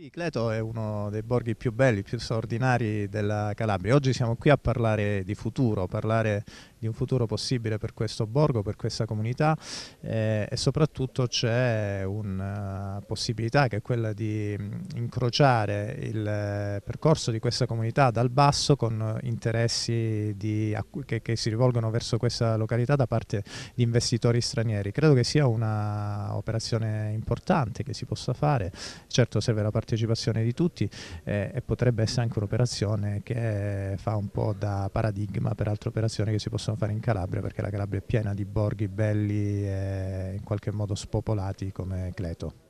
Sì, Cleto è uno dei borghi più belli, più straordinari della Calabria. Oggi siamo qui a parlare di futuro, parlare di un futuro possibile per questo borgo, per questa comunità eh, e soprattutto c'è una eh, possibilità che è quella di mm, incrociare il eh, percorso di questa comunità dal basso con interessi di, che, che, si rivolgono verso questa località da parte di investitori stranieri. Credo che sia un'operazione importante che si possa fare, certo serve la partecipazione partecipazione di tutti eh, e potrebbe essere anche un'operazione che fa un po' da paradigma per altre operazioni che si possono fare in Calabria perché la Calabria è piena di borghi belli e in qualche modo spopolati come Cleto.